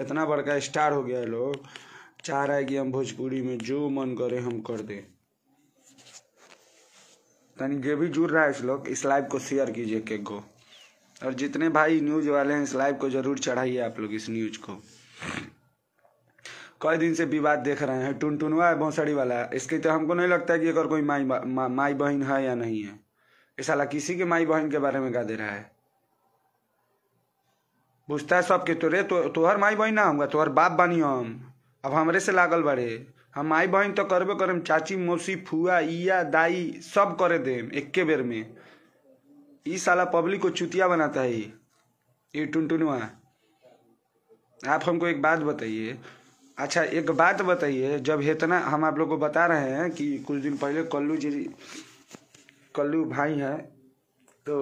इतना बड़का स्टार हो गया है लोग चाह है कि हम भोजपुरी में जो मन करे हम कर दें तनिक जो भी जुड़ रहा है इस लोग इस लाइव को शेयर कीजिए केक को और जितने भाई न्यूज वाले हैं इस लाइव को जरूर चढ़ाइए आप लोग इस न्यूज को कई दिन से विवाद देख रहे हैं टुनटुनवा है भोसड़ी वाला है इसके तो हमको नहीं लगता है कि अगर कोई माई माई बहन है या नहीं है इस किसी के माई बहन के बारे में गा दे रहा है बुझता है सबके तोरे तो तोहर माई बहन ना होगा तोहर बाप बानी हम अब हमरे से लागल बड़े हम माई बहन तो करबे करम चाची मौसी फुआ इया दाई सब करे देम एक बेर में ई साला पब्लिक को चुतिया बनाता है ये टुनवा आप हमको एक बात बताइए अच्छा एक बात बताइए जब इतना हम आप लोग को बता रहे हैं कि कुछ दिन पहले कल्लू जी कल्लू भाई हैं तो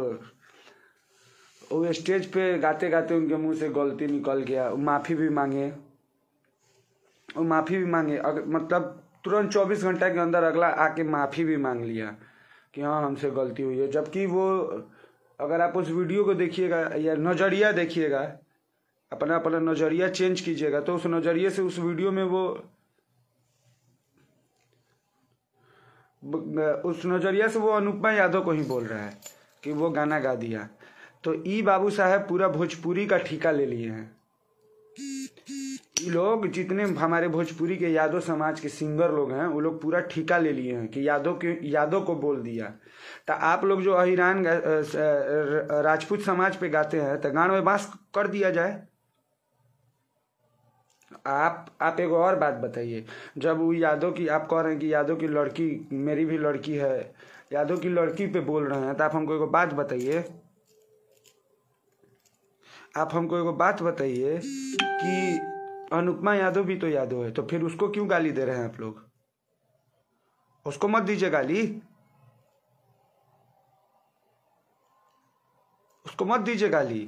वो स्टेज पे गाते गाते उनके मुंह से गलती निकल गया माफ़ी भी मांगे और माफ़ी भी मांगे अगर मतलब तुरंत चौबीस घंटा के अंदर अगला आके माफ़ी भी मांग लिया कि हाँ हमसे गलती हुई है जबकि वो अगर आप उस वीडियो को देखिएगा या नज़रिया देखिएगा अपना अपना नज़रिया चेंज कीजिएगा तो उस नज़रिए से उस वीडियो में वो उस नज़रिया से वो अनुपमा यादव को ही बोल रहा है कि वो गाना गा दिया तो ई बाबू साहब पूरा भोजपुरी का ठीका ले लिए हैं लोग जितने हमारे भोजपुरी के यादव समाज के सिंगर लोग हैं वो लोग पूरा ठीका ले लिए हैं कि यादव के यादव को बोल दिया तो आप लोग जो अहिरान राजपूत समाज पे गाते हैं तो गान में कर दिया जाए आप आप एक और बात बताइए जब वो यादव की आप कह रहे हैं कि यादव की लड़की मेरी भी लड़की है यादव की लड़की पे बोल रहे हैं तो आप हमको एक बात बताइए आप हमको एगो बात बताइए कि अनुपमा यादव भी तो यादव है तो फिर उसको क्यों गाली दे रहे हैं आप लोग उसको मत दीजिए गाली उसको मत दीजिए गाली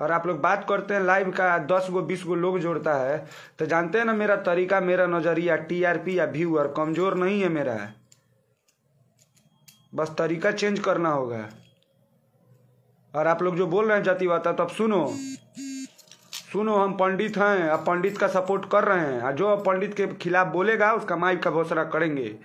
और आप लोग बात करते हैं लाइव का दस गो बीस गो लोग जोड़ता है तो जानते हैं ना मेरा तरीका मेरा नज़रिया टीआरपी या व्यूअर कमज़ोर नहीं है मेरा बस तरीका चेंज करना होगा और आप लोग जो बोल रहे हैं जातिवाद तो अब सुनो सुनो हम पंडित हैं अब पंडित का सपोर्ट कर रहे हैं और जो पंडित के खिलाफ बोलेगा उसका माइक का घोषणा करेंगे